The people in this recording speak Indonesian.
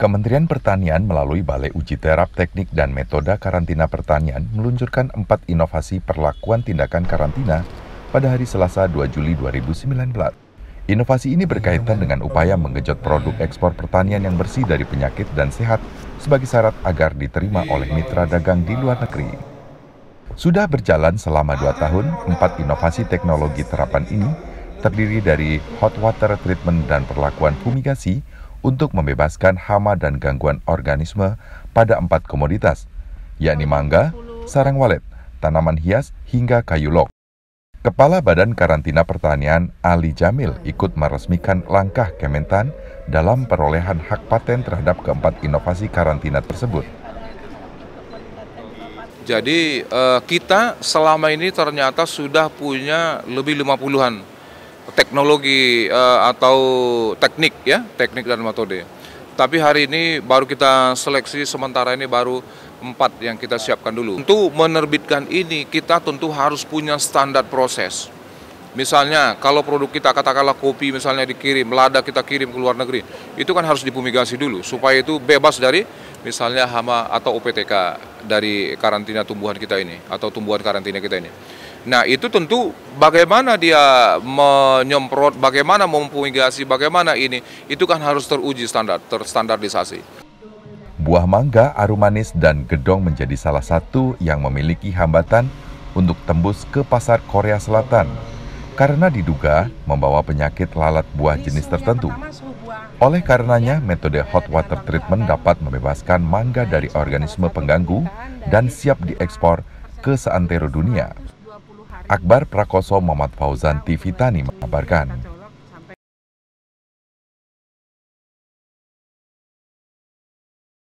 Kementerian Pertanian melalui Balai Uji Terap Teknik dan Metoda Karantina Pertanian meluncurkan empat inovasi perlakuan tindakan karantina pada hari Selasa 2 Juli 2019. Inovasi ini berkaitan dengan upaya mengejut produk ekspor pertanian yang bersih dari penyakit dan sehat sebagai syarat agar diterima oleh mitra dagang di luar negeri. Sudah berjalan selama dua tahun, empat inovasi teknologi terapan ini terdiri dari hot water treatment dan perlakuan fumigasi untuk membebaskan hama dan gangguan organisme pada empat komoditas, yakni mangga, sarang walet, tanaman hias, hingga kayu lok. Kepala Badan Karantina Pertanian Ali Jamil ikut meresmikan langkah Kementan dalam perolehan hak paten terhadap keempat inovasi karantina tersebut. Jadi eh, kita selama ini ternyata sudah punya lebih 50-an teknologi uh, atau teknik ya, teknik dan metode. Tapi hari ini baru kita seleksi sementara ini baru empat yang kita siapkan dulu. Untuk menerbitkan ini kita tentu harus punya standar proses. Misalnya kalau produk kita katakanlah kopi misalnya dikirim, lada kita kirim ke luar negeri, itu kan harus dipumigasi dulu supaya itu bebas dari misalnya hama atau OPTK dari karantina tumbuhan kita ini atau tumbuhan karantina kita ini. Nah itu tentu bagaimana dia menyemprot, bagaimana memfumigasi, bagaimana ini, itu kan harus teruji standar, terstandarisasi. Buah mangga, arum manis, dan gedong menjadi salah satu yang memiliki hambatan untuk tembus ke pasar Korea Selatan karena diduga membawa penyakit lalat buah jenis tertentu. Oleh karenanya, metode hot water treatment dapat membebaskan mangga dari organisme pengganggu dan siap diekspor ke seantero dunia. Akbar Prakoso Muhammad Fauzan TV Tani mengabarkan.